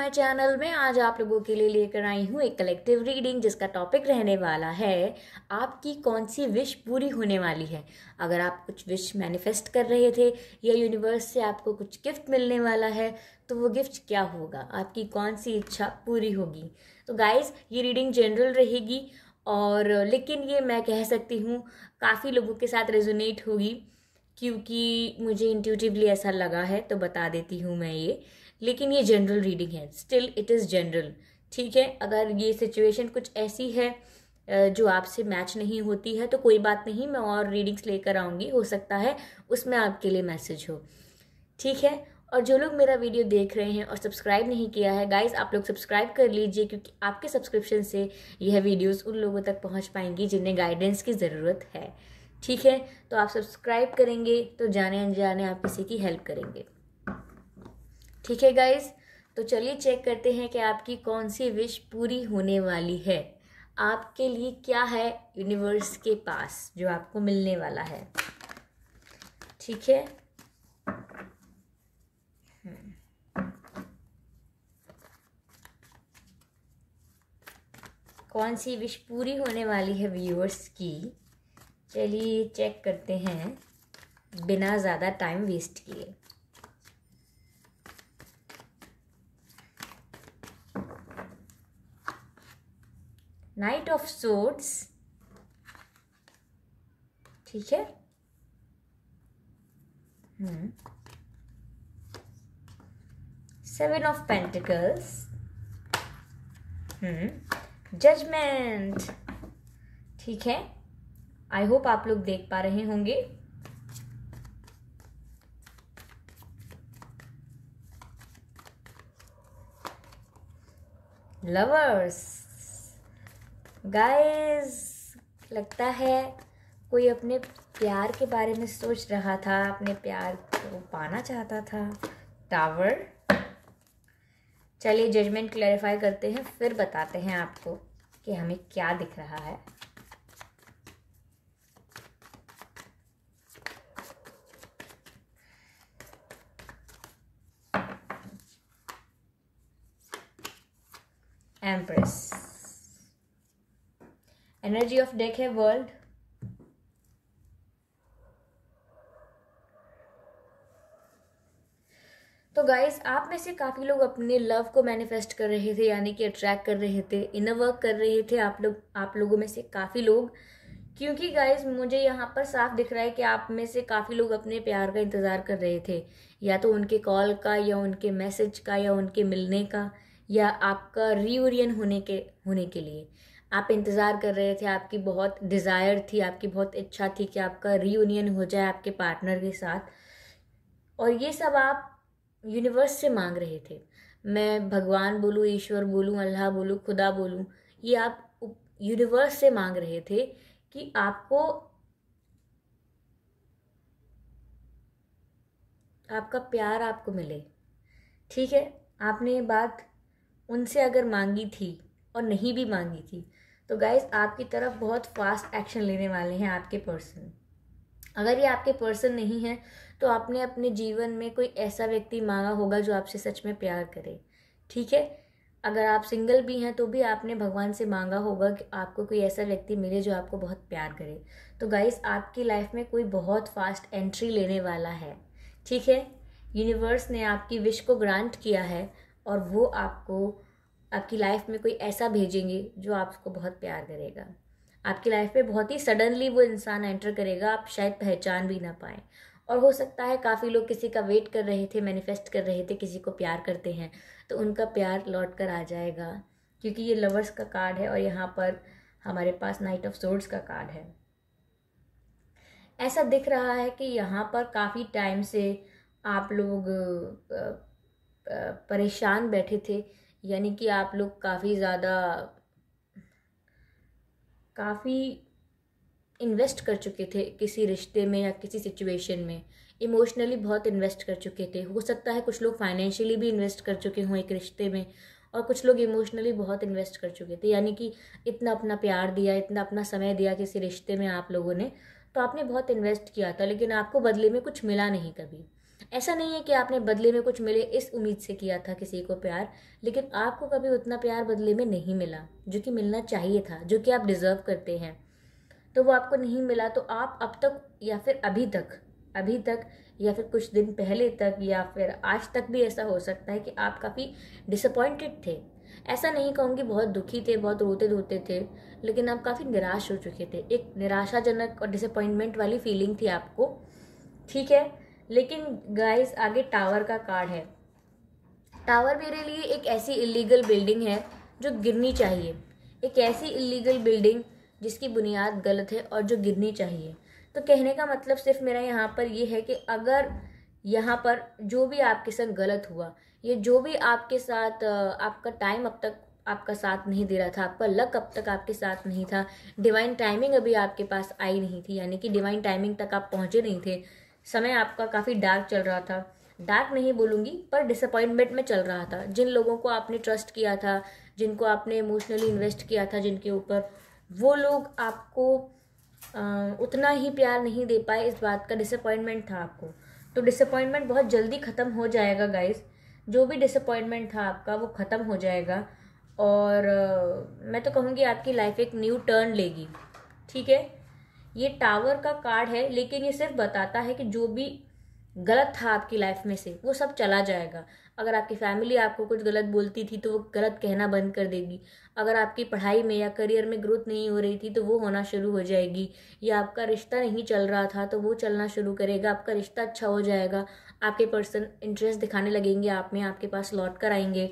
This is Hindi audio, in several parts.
माय चैनल में आज आप लोगों के लिए लेकर आई हूँ एक कलेक्टिव रीडिंग जिसका टॉपिक रहने वाला है आपकी कौन सी विश पूरी होने वाली है अगर आप कुछ विश मैनिफेस्ट कर रहे थे या यूनिवर्स से आपको कुछ गिफ्ट मिलने वाला है तो वो गिफ्ट क्या होगा आपकी कौन सी इच्छा पूरी होगी तो गाइज़ ये रीडिंग जनरल रहेगी और लेकिन ये मैं कह सकती हूँ काफ़ी लोगों के साथ रेजोनेट होगी क्योंकि मुझे इंट्यूटिवली ऐसा लगा है तो बता देती हूँ मैं ये लेकिन ये जनरल रीडिंग है स्टिल इट इज़ जनरल ठीक है अगर ये सिचुएशन कुछ ऐसी है जो आपसे मैच नहीं होती है तो कोई बात नहीं मैं और रीडिंग्स लेकर आऊँगी हो सकता है उसमें आपके लिए मैसेज हो ठीक है और जो लोग मेरा वीडियो देख रहे हैं और सब्सक्राइब नहीं किया है गाइज आप लोग सब्सक्राइब कर लीजिए क्योंकि आपके सब्सक्रिप्शन से यह वीडियोस उन लोगों तक पहुंच पाएंगी जिन्हें गाइडेंस की ज़रूरत है ठीक है तो आप सब्सक्राइब करेंगे तो जाने अनजाने आप किसी की हेल्प करेंगे ठीक है गाइज तो चलिए चेक करते हैं कि आपकी कौन सी विश पूरी होने वाली है आपके लिए क्या है यूनिवर्स के पास जो आपको मिलने वाला है ठीक है हम्म। कौन सी विश पूरी होने वाली है व्यूअर्स की चलिए चेक करते हैं बिना ज़्यादा टाइम वेस्ट किए नाइट ऑफ सोर्ट्स ठीक है सेवन ऑफ पेंटिकल्स जजमेंट ठीक है आई होप आप लोग देख पा रहे होंगे लवर्स गाइस लगता है कोई अपने प्यार के बारे में सोच रहा था अपने प्यार को पाना चाहता था टावर चलिए जजमेंट क्लैरिफाई करते हैं फिर बताते हैं आपको कि हमें क्या दिख रहा है Empress. एनर्जी ऑफ डेक है वर्ल्ड तो गाइस आप में से काफ़ी लोग अपने लव को मैनिफेस्ट कर रहे थे यानी कि अट्रैक्ट कर रहे थे इनर वर्क कर रहे थे आप लोग आप लोगों में से काफ़ी लोग क्योंकि गाइज मुझे यहाँ पर साफ दिख रहा है कि आप में से काफ़ी लोग अपने प्यार का इंतज़ार कर रहे थे या तो उनके कॉल का या उनके मैसेज का या उनके मिलने का या आपका रीयूनियन होने के होने के लिए आप इंतज़ार कर रहे थे आपकी बहुत डिज़ायर थी आपकी बहुत इच्छा थी कि आपका रीयूनियन हो जाए आपके पार्टनर के साथ और ये सब आप यूनिवर्स से मांग रहे थे मैं भगवान बोलूँ ईश्वर बोलूँ अल्लाह बोलूँ खुदा बोलूँ ये आप यूनिवर्स से मांग रहे थे कि आपको आपका प्यार आपको मिले ठीक है आपने ये बात उनसे अगर मांगी थी और नहीं भी मांगी थी तो गाइज आपकी तरफ बहुत फास्ट एक्शन लेने वाले हैं आपके पर्सन अगर ये आपके पर्सन नहीं है तो आपने अपने जीवन में कोई ऐसा व्यक्ति मांगा होगा जो आपसे सच में प्यार करे ठीक है अगर आप सिंगल भी हैं तो भी आपने भगवान से मांगा होगा कि आपको कोई ऐसा व्यक्ति मिले जो आपको बहुत प्यार करे तो गाइस आपकी लाइफ में कोई बहुत फास्ट एंट्री लेने वाला है ठीक है यूनिवर्स ने आपकी विश को ग्रांट किया है और वो आपको आपकी लाइफ में कोई ऐसा भेजेंगे जो आपको बहुत प्यार करेगा आपकी लाइफ में बहुत ही सडनली वो इंसान एंटर करेगा आप शायद पहचान भी ना पाए और हो सकता है काफ़ी लोग किसी का वेट कर रहे थे मैनिफेस्ट कर रहे थे किसी को प्यार करते हैं तो उनका प्यार लौट कर आ जाएगा क्योंकि ये लवर्स का कार्ड है और यहाँ पर हमारे पास नाइट ऑफ सोर्ड्स का कार्ड है ऐसा दिख रहा है कि यहाँ पर काफ़ी टाइम से आप लोग परेशान बैठे थे यानी कि आप लोग काफ़ी ज़्यादा काफ़ी इन्वेस्ट कर चुके थे किसी रिश्ते में या किसी सिचुएशन में इमोशनली बहुत इन्वेस्ट कर चुके थे हो सकता है कुछ लोग फाइनेंशियली भी इन्वेस्ट कर चुके हों एक रिश्ते में और कुछ लोग इमोशनली बहुत इन्वेस्ट कर चुके थे यानी कि इतना अपना प्यार दिया इतना अपना समय दिया किसी रिश्ते में आप लोगों ने तो आपने बहुत इन्वेस्ट किया था लेकिन आपको बदले में कुछ मिला नहीं कभी ऐसा नहीं है कि आपने बदले में कुछ मिले इस उम्मीद से किया था किसी को प्यार लेकिन आपको कभी उतना प्यार बदले में नहीं मिला जो कि मिलना चाहिए था जो कि आप डिज़र्व करते हैं तो वो आपको नहीं मिला तो आप अब तक या फिर अभी तक अभी तक या फिर कुछ दिन पहले तक या फिर आज तक भी ऐसा हो सकता है कि आप काफ़ी डिसअपॉइंटेड थे ऐसा नहीं कहूँगी बहुत दुखी थे बहुत रोते रोते थे लेकिन आप काफ़ी निराश हो चुके थे एक निराशाजनक और डिसअपॉइंटमेंट वाली फीलिंग थी आपको ठीक है लेकिन गाइस आगे टावर का कार्ड है टावर मेरे लिए एक ऐसी इलीगल बिल्डिंग है जो गिरनी चाहिए एक ऐसी इलीगल बिल्डिंग जिसकी बुनियाद गलत है और जो गिरनी चाहिए तो कहने का मतलब सिर्फ मेरा यहाँ पर ये है कि अगर यहाँ पर जो भी आपके संग गलत हुआ ये जो भी आपके साथ आपका टाइम अब तक आपका साथ नहीं दे रहा था आपका लक अब तक आपके साथ नहीं था डिवाइन टाइमिंग अभी आपके पास आई नहीं थी यानी कि डिवाइन टाइमिंग तक आप पहुँचे नहीं थे समय आपका काफ़ी डार्क चल रहा था डार्क नहीं बोलूँगी पर डिसअपॉइंटमेंट में चल रहा था जिन लोगों को आपने ट्रस्ट किया था जिनको आपने इमोशनली इन्वेस्ट किया था जिनके ऊपर वो लोग आपको आ, उतना ही प्यार नहीं दे पाए इस बात का डिसअपॉइंटमेंट था आपको तो डिसअपॉइंटमेंट बहुत जल्दी ख़त्म हो जाएगा गाइस जो भी डिसअपॉइंटमेंट था आपका वो ख़त्म हो जाएगा और आ, मैं तो कहूँगी आपकी लाइफ एक न्यू टर्न लेगी ठीक है ये टावर का कार्ड है लेकिन ये सिर्फ बताता है कि जो भी गलत था आपकी लाइफ में से वो सब चला जाएगा अगर आपकी फैमिली आपको कुछ गलत बोलती थी तो वो गलत कहना बंद कर देगी अगर आपकी पढ़ाई में या करियर में ग्रोथ नहीं हो रही थी तो वो होना शुरू हो जाएगी या आपका रिश्ता नहीं चल रहा था तो वो चलना शुरू करेगा आपका रिश्ता अच्छा हो जाएगा आपके पर्सन इंटरेस्ट दिखाने लगेंगे आप में आपके पास लौट कर आएंगे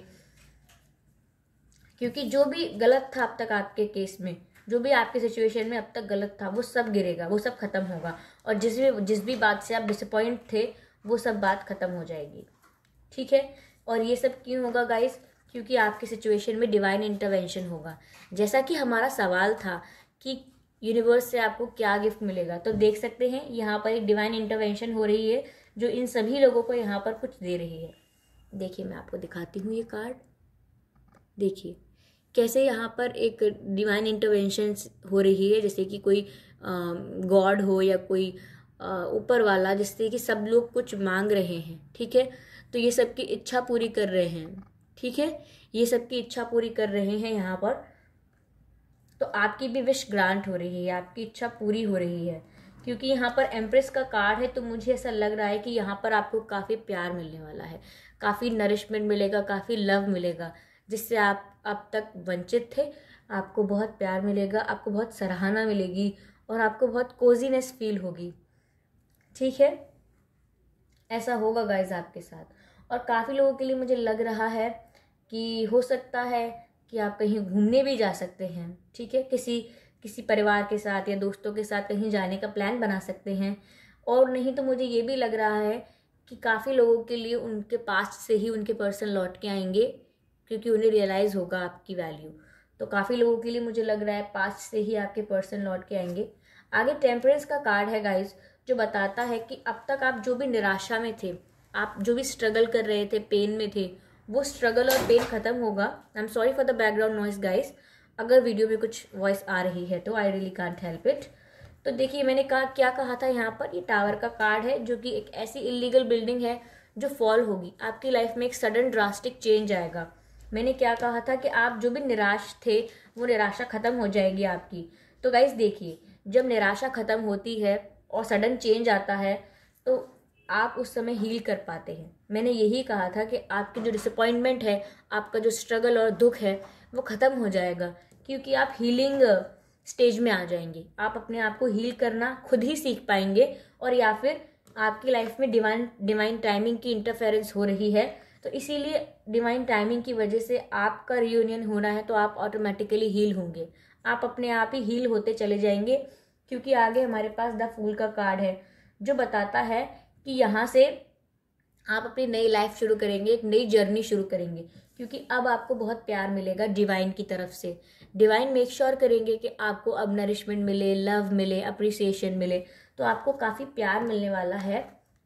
क्योंकि जो भी गलत था अब तक आपके केस में जो भी आपकी सिचुएशन में अब तक गलत था वो सब गिरेगा वो सब खत्म होगा और जिस भी जिस भी बात से आप डिसअपॉइंट थे वो सब बात ख़त्म हो जाएगी ठीक है और ये सब क्यों होगा गाइस क्योंकि आपकी सिचुएशन में डिवाइन इंटरवेंशन होगा जैसा कि हमारा सवाल था कि यूनिवर्स से आपको क्या गिफ्ट मिलेगा तो देख सकते हैं यहाँ पर एक डिवाइन इंटरवेंशन हो रही है जो इन सभी लोगों को यहाँ पर कुछ दे रही है देखिए मैं आपको दिखाती हूँ ये कार्ड देखिए कैसे यहाँ पर एक डिवाइन इंटरवेंशन हो रही है जैसे कि कोई गॉड हो या कोई ऊपर वाला जिससे कि सब लोग कुछ मांग रहे हैं ठीक है तो ये सबकी इच्छा पूरी कर रहे हैं ठीक है ये सबकी इच्छा पूरी कर रहे हैं यहाँ पर तो आपकी भी विश ग्रांट हो रही है आपकी इच्छा पूरी हो रही है क्योंकि यहाँ पर एम्प्रेस का कार्ड है तो मुझे ऐसा लग रहा है कि यहाँ पर आपको काफ़ी प्यार मिलने वाला है काफ़ी नरिशमेंट मिलेगा काफ़ी लव मिलेगा जिससे आप अब तक वंचित थे आपको बहुत प्यार मिलेगा आपको बहुत सराहना मिलेगी और आपको बहुत कोजीनेस फील होगी ठीक है ऐसा होगा गाइज आपके साथ और काफ़ी लोगों के लिए मुझे लग रहा है कि हो सकता है कि आप कहीं घूमने भी जा सकते हैं ठीक है किसी किसी परिवार के साथ या दोस्तों के साथ कहीं जाने का प्लान बना सकते हैं और नहीं तो मुझे ये भी लग रहा है कि काफ़ी लोगों के लिए उनके पास से ही उनके पर्सन लौट के आएंगे क्योंकि उन्हें रियलाइज़ होगा आपकी वैल्यू तो काफ़ी लोगों के लिए मुझे लग रहा है पास से ही आपके पर्सन लौट के आएंगे आगे टेम्परेंस का कार्ड है गाइज जो बताता है कि अब तक आप जो भी निराशा में थे आप जो भी स्ट्रगल कर रहे थे पेन में थे वो स्ट्रगल और पेन ख़त्म होगा I am sorry for the background noise guys अगर वीडियो में कुछ वॉइस आ रही है तो I really can't help it तो देखिए मैंने कहा क्या कहा था यहाँ पर ये टावर का कार्ड है जो कि एक ऐसी इलीगल बिल्डिंग है जो फॉल होगी आपकी लाइफ में एक सडन ड्रास्टिक चेंज आएगा मैंने क्या कहा था कि आप जो भी निराश थे वो निराशा ख़त्म हो जाएगी आपकी तो गाइज देखिए जब निराशा ख़त्म होती है और सडन चेंज आता है तो आप उस समय हील कर पाते हैं मैंने यही कहा था कि आपकी जो डिसअपॉइंटमेंट है आपका जो स्ट्रगल और दुख है वो ख़त्म हो जाएगा क्योंकि आप हीलिंग स्टेज में आ जाएंगे आप अपने आप को हील करना खुद ही सीख पाएंगे और या फिर आपकी लाइफ में डिवाइन डिवाइन टाइमिंग की इंटरफेरेंस हो रही है तो इसीलिए डिवाइन टाइमिंग की वजह से आपका रियूनियन होना है तो आप ऑटोमेटिकली हील होंगे आप अपने आप ही हील होते चले जाएंगे क्योंकि आगे हमारे पास द फूल का कार्ड है जो बताता है कि यहाँ से आप अपनी नई लाइफ शुरू करेंगे एक नई जर्नी शुरू करेंगे क्योंकि अब आपको बहुत प्यार मिलेगा डिवाइन की तरफ से डिवाइन मेक श्योर करेंगे कि आपको अब नरिशमेंट मिले लव मिले अप्रिसिएशन मिले तो आपको काफ़ी प्यार मिलने वाला है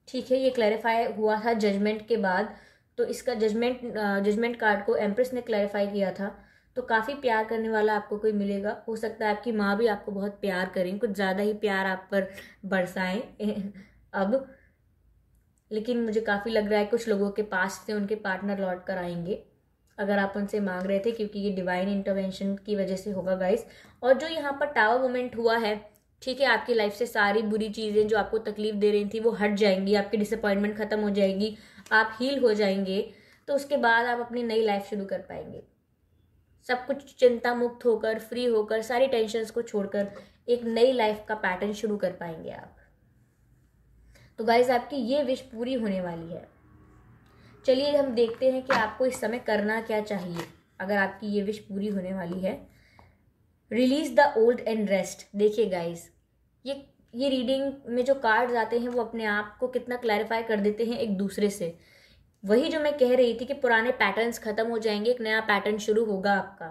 ठीक है ये क्लैरिफाई हुआ था जजमेंट के बाद तो इसका जजमेंट जजमेंट कार्ड को एम्प्रेस ने क्लैरिफाई किया था तो काफ़ी प्यार करने वाला आपको कोई मिलेगा हो सकता है आपकी माँ भी आपको बहुत प्यार करें कुछ ज़्यादा ही प्यार आप पर बरसाएं अब लेकिन मुझे काफ़ी लग रहा है कुछ लोगों के पास से उनके पार्टनर लौट कर आएंगे अगर आप उनसे मांग रहे थे क्योंकि ये डिवाइन इंटरवेंशन की वजह से होगा गाइस और जो यहाँ पर टावर मोमेंट हुआ है ठीक है आपकी लाइफ से सारी बुरी चीज़ें जो आपको तकलीफ दे रही थी वो हट जाएंगी आपकी डिसअपॉइंटमेंट ख़त्म हो जाएगी आप हील हो जाएंगे तो उसके बाद आप अपनी नई लाइफ शुरू कर पाएंगे सब कुछ चिंता मुक्त होकर फ्री होकर सारी टेंशन को छोड़कर एक नई लाइफ का पैटर्न शुरू कर पाएंगे आप तो गाइज आपकी ये विश पूरी होने वाली है चलिए हम देखते हैं कि आपको इस समय करना क्या चाहिए अगर आपकी ये विश पूरी होने वाली है release the old and rest देखिए गाइज ये ये रीडिंग में जो कार्ड्स आते हैं वो अपने आप को कितना क्लैरिफाई कर देते हैं एक दूसरे से वही जो मैं कह रही थी कि पुराने पैटर्न्स ख़त्म हो जाएंगे एक नया पैटर्न शुरू होगा आपका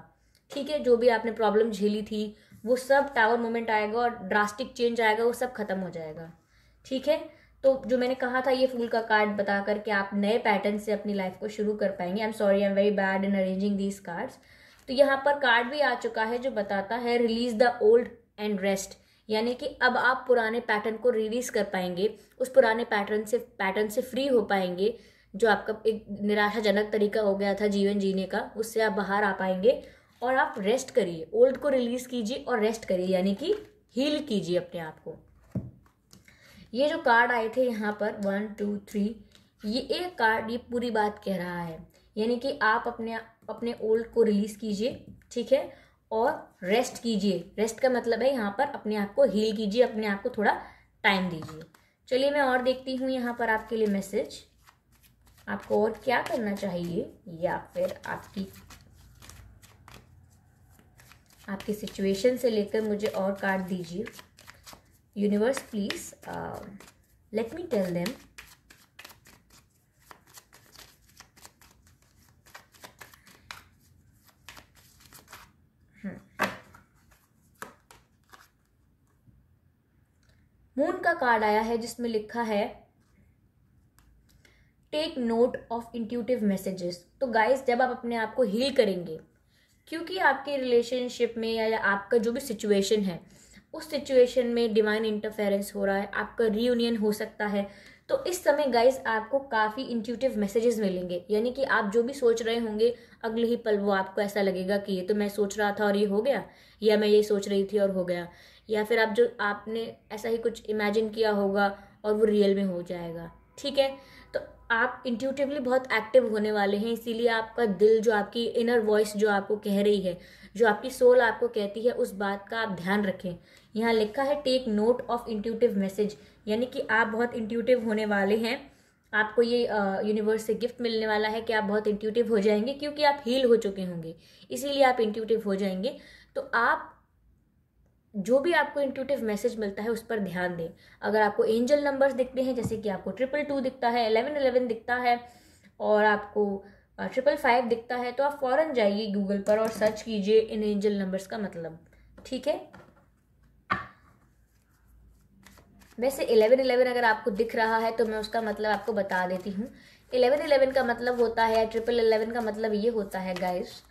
ठीक है जो भी आपने प्रॉब्लम झेली थी वो सब टावर मोमेंट आएगा और ड्रास्टिक चेंज आएगा वो सब ख़त्म हो जाएगा ठीक है तो जो मैंने कहा था ये फूल का कार्ड बता करके आप नए पैटर्न से अपनी लाइफ को शुरू कर पाएंगे I am sorry I am very bad in arranging these cards तो यहाँ पर कार्ड भी आ चुका है जो बताता है release the old and rest यानी कि अब आप पुराने पैटर्न को रिलीज कर पाएंगे उस पुराने पैटर्न से पैटर्न से फ्री हो पाएंगे जो आपका एक निराशाजनक तरीका हो गया था जीवन जीने का उससे आप बाहर आ पाएंगे और आप रेस्ट करिए ओल्ड को रिलीज कीजिए और रेस्ट करिए यानी कि हील कीजिए अपने आप को ये जो कार्ड आए थे यहाँ पर वन टू थ्री ये एक कार्ड ये पूरी बात कह रहा है यानी कि आप अपने अपने ओल्ड को रिलीज कीजिए ठीक है और रेस्ट कीजिए रेस्ट का मतलब है यहाँ पर अपने आप को हील कीजिए अपने आप को थोड़ा टाइम दीजिए चलिए मैं और देखती हूँ यहाँ पर आपके लिए मैसेज आपको और क्या करना चाहिए या फिर आपकी आपकी सिचुएशन से लेकर मुझे और कार्ड दीजिए universe please let me tell them moon का कार्ड आया है जिसमें लिखा है take note of intuitive messages तो गाइस जब आप अपने आप को हील करेंगे क्योंकि आपके रिलेशनशिप में या आपका जो भी सिचुएशन है उस सिचुएशन में डिवाइन इंटरफेरेंस हो रहा है आपका रीयूनियन हो सकता है तो इस समय गाइस आपको काफ़ी इंट्यूटिव मैसेजेस मिलेंगे यानी कि आप जो भी सोच रहे होंगे अगले ही पल वो आपको ऐसा लगेगा कि ये तो मैं सोच रहा था और ये हो गया या मैं ये सोच रही थी और हो गया या फिर आप जो आपने ऐसा ही कुछ इमेजिन किया होगा और वो रियल में हो जाएगा ठीक है तो आप इंट्यूटिवली बहुत एक्टिव होने वाले हैं इसीलिए आपका दिल जो आपकी इनर वॉइस जो आपको कह रही है जो आपकी सोल आपको कहती है उस बात का आप ध्यान रखें यहाँ लिखा है take note of intuitive message यानी कि आप बहुत इंट्यूटिव होने वाले हैं आपको ये यूनिवर्स से गिफ्ट मिलने वाला है कि आप बहुत इंट्यूटिव हो जाएंगे क्योंकि आप हील हो चुके होंगे इसीलिए आप इंट्यूटिव हो जाएंगे तो आप जो भी आपको इंट्यूटिव मैसेज मिलता है उस पर ध्यान दें अगर आपको एंजल नंबर्स दिखते हैं जैसे कि आपको ट्रिपल टू दिखता है एलेवन एलेवन दिखता है और आपको ट्रिपल फाइव दिखता है तो आप फ़ौरन जाइए गूगल पर और सर्च कीजिए इन एंजल नंबर्स का मतलब ठीक है वैसे एलेवन एलेवन अगर आपको दिख रहा है तो मैं उसका मतलब आपको बता देती हूँ एलेवन एलेवन का मतलब होता है ट्रिपल एलेवन का मतलब ये होता है गाइस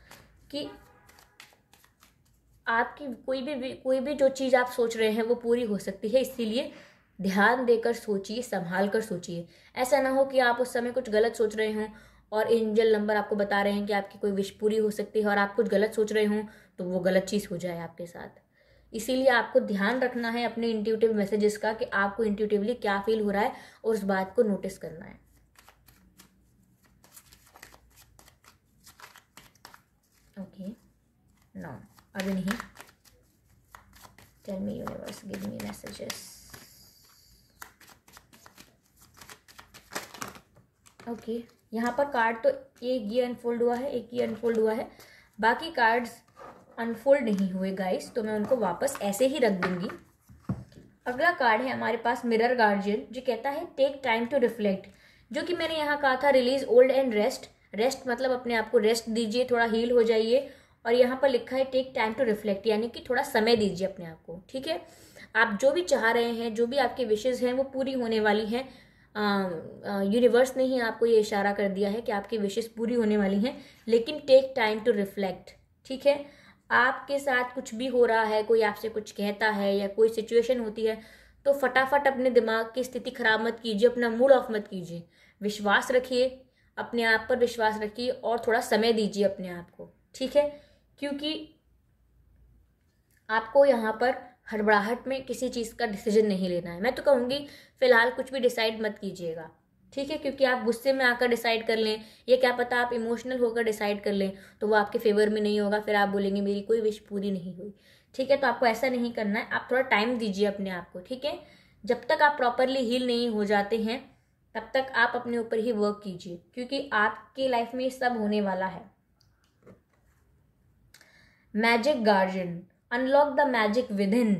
कि आपकी कोई भी कोई भी जो चीज़ आप सोच रहे हैं वो पूरी हो सकती है इसीलिए ध्यान देकर सोचिए संभाल कर सोचिए ऐसा ना हो कि आप उस समय कुछ गलत सोच रहे हों और एंजल नंबर आपको बता रहे हैं कि आपकी कोई विश पूरी हो सकती है और आप कुछ गलत सोच रहे हों तो वो गलत चीज़ हो जाए आपके साथ इसीलिए आपको ध्यान रखना है अपने इंट्यूटिव मैसेजेस का कि आपको इंट्यूटिवली क्या फील हो रहा है और उस बात को नोटिस करना है ओके okay. no. अभी नहीं tell me universe give me messages okay यहाँ पर कार्ड तो एक ये अनफोल्ड हुआ है एक ये अनफोल्ड हुआ है बाकी कार्ड्स अनफोल्ड नहीं हुए गाइस तो मैं उनको वापस ऐसे ही रख दूंगी अगला कार्ड है हमारे पास मिरर गार्जियन जो कहता है टेक टाइम टू रिफ्लेक्ट जो कि मैंने यहाँ कहा था release old and rest rest मतलब अपने आप को रेस्ट दीजिए थोड़ा हील हो जाइए और यहाँ पर लिखा है टेक टाइम टू रिफ्लेक्ट यानी कि थोड़ा समय दीजिए अपने आप को ठीक है आप जो भी चाह रहे हैं जो भी आपके विशेज़ हैं वो पूरी होने वाली हैं यूनिवर्स ने ही आपको ये इशारा कर दिया है कि आपकी विशेष पूरी होने वाली हैं लेकिन टेक टाइम टू रिफ्लेक्ट ठीक है आपके साथ कुछ भी हो रहा है कोई आपसे कुछ कहता है या कोई सिचुएशन होती है तो फटाफट अपने दिमाग की स्थिति खराब मत कीजिए अपना मूड ऑफ मत कीजिए विश्वास रखिए अपने आप पर विश्वास रखिए और थोड़ा समय दीजिए अपने आप को ठीक है क्योंकि आपको यहाँ पर हड़बड़ाहट में किसी चीज़ का डिसीजन नहीं लेना है मैं तो कहूँगी फ़िलहाल कुछ भी डिसाइड मत कीजिएगा ठीक है क्योंकि आप गुस्से में आकर डिसाइड कर लें या क्या पता आप इमोशनल होकर डिसाइड कर लें तो वो आपके फेवर में नहीं होगा फिर आप बोलेंगे मेरी कोई विश पूरी नहीं हुई ठीक है तो आपको ऐसा नहीं करना है आप थोड़ा टाइम दीजिए अपने आप को ठीक है जब तक आप प्रॉपरली हील नहीं हो जाते हैं तब तक आप अपने ऊपर ही वर्क कीजिए क्योंकि आपकी लाइफ में सब होने वाला है magic guardian unlock the magic within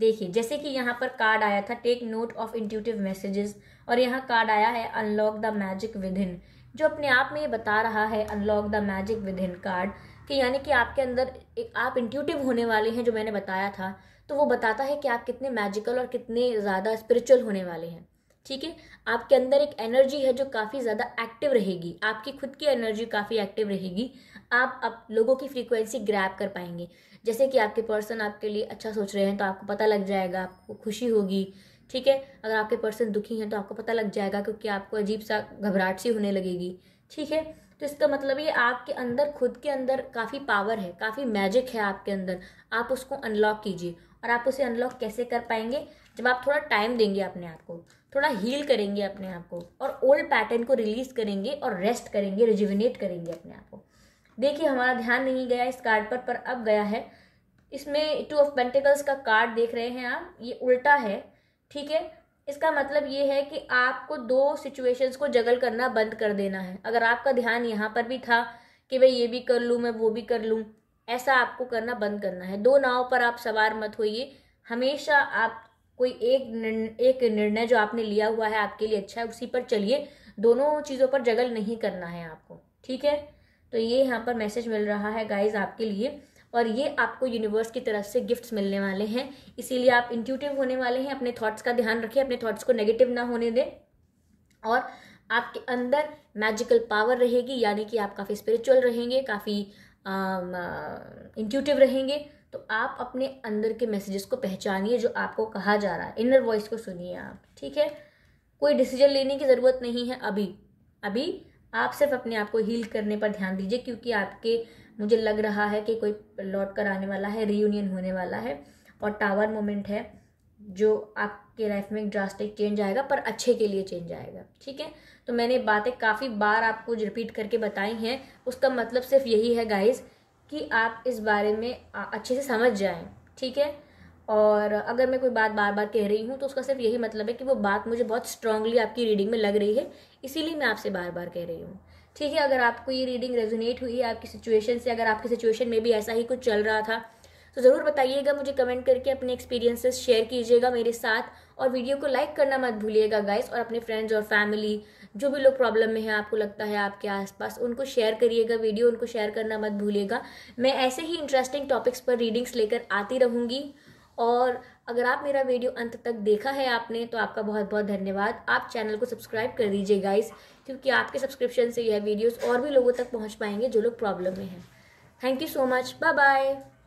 देखिए जैसे कि यहाँ पर कार्ड आया था take note of intuitive messages और यहाँ कार्ड आया है unlock the magic within जो अपने आप में ये बता रहा है unlock the magic within card कि यानी कि आपके अंदर एक आप इंट्यूटिव होने वाले हैं जो मैंने बताया था तो वो बताता है कि आप कितने मैजिकल और कितने ज़्यादा स्पिरिचुअल होने वाले हैं ठीक है आपके अंदर एक एनर्जी है जो काफ़ी ज़्यादा एक्टिव रहेगी आपकी खुद की एनर्जी काफ़ी एक्टिव रहेगी आप आप लोगों की फ्रीक्वेंसी ग्रैप कर पाएंगे जैसे कि आपके पर्सन आपके लिए अच्छा सोच रहे हैं तो आपको पता लग जाएगा आपको खुशी होगी ठीक है अगर आपके पर्सन दुखी हैं तो आपको पता लग जाएगा क्योंकि आपको अजीब सा घबराहट सी होने लगेगी ठीक है तो इसका मतलब ये आपके अंदर खुद के अंदर काफ़ी पावर है काफ़ी मैजिक है आपके अंदर आप उसको अनलॉक कीजिए और आप उसे अनलॉक कैसे कर पाएंगे जब आप थोड़ा टाइम देंगे अपने आप को थोड़ा हील करेंगे अपने आप को और ओल्ड पैटर्न को रिलीज करेंगे और रेस्ट करेंगे रिजिविनेट करेंगे अपने आप को देखिए हमारा ध्यान नहीं गया इस कार्ड पर पर अब गया है इसमें टू ऑफ पेंटिकल्स का कार्ड देख रहे हैं आप ये उल्टा है ठीक है इसका मतलब ये है कि आपको दो सिचुएशंस को जगल करना बंद कर देना है अगर आपका ध्यान यहाँ पर भी था कि भाई ये भी कर लूँ मैं वो भी कर लूँ ऐसा आपको करना बंद करना है दो नाव पर आप सवार मत होइए हमेशा आप कोई एक एक निर्णय जो आपने लिया हुआ है आपके लिए अच्छा है उसी पर चलिए दोनों चीज़ों पर जगल नहीं करना है आपको ठीक है तो ये यहाँ पर मैसेज मिल रहा है गाइज आपके लिए और ये आपको यूनिवर्स की तरफ से गिफ्ट्स मिलने वाले हैं इसीलिए आप इंट्यूटिव होने वाले हैं अपने थॉट्स का ध्यान रखें अपने थॉट्स को नेगेटिव ना होने दें और आपके अंदर मैजिकल पावर रहेगी यानी कि आप काफ़ी स्पिरिचुअल रहेंगे काफ़ी इंट्यूटिव um, uh, रहेंगे तो आप अपने अंदर के मैसेजेस को पहचानिए जो आपको कहा जा रहा है इनर वॉइस को सुनिए आप ठीक है कोई डिसीजन लेने की ज़रूरत नहीं है अभी अभी आप सिर्फ अपने आप को हील करने पर ध्यान दीजिए क्योंकि आपके मुझे लग रहा है कि कोई लौट कर आने वाला है रीयूनियन होने वाला है और टावर मोमेंट है जो आपके लाइफ में एक ड्रास्टिक चेंज आएगा पर अच्छे के लिए चेंज आएगा ठीक है तो मैंने बातें काफ़ी बार आपको रिपीट करके बताई हैं उसका मतलब सिर्फ यही है गाइज कि आप इस बारे में अच्छे से समझ जाएं ठीक है और अगर मैं कोई बात बार बार कह रही हूँ तो उसका सिर्फ यही मतलब है कि वो बात मुझे बहुत स्ट्रांगली आपकी रीडिंग में लग रही है इसीलिए मैं आपसे बार बार कह रही हूँ ठीक है अगर आपको ये रीडिंग रेजोनेट हुई है आपकी सिचुएशन से अगर आपकी सिचुएशन में भी ऐसा ही कुछ चल रहा था तो ज़रूर बताइएगा मुझे कमेंट करके अपने एक्सपीरियंसेस शेयर कीजिएगा मेरे साथ और वीडियो को लाइक करना मत भूलिएगा गाइस और अपने फ्रेंड्स और फैमिली जो भी लोग प्रॉब्लम में हैं आपको लगता है आपके आसपास उनको शेयर करिएगा वीडियो उनको शेयर करना मत भूलिएगा मैं ऐसे ही इंटरेस्टिंग टॉपिक्स पर रीडिंग्स लेकर आती रहूँगी और अगर आप मेरा वीडियो अंत तक देखा है आपने तो आपका बहुत बहुत धन्यवाद आप चैनल को सब्सक्राइब कर दीजिए गाइस क्योंकि आपके सब्सक्रिप्शन से यह वीडियोस और भी लोगों तक पहुंच पाएंगे जो लोग प्रॉब्लम में हैं thank you so much bye bye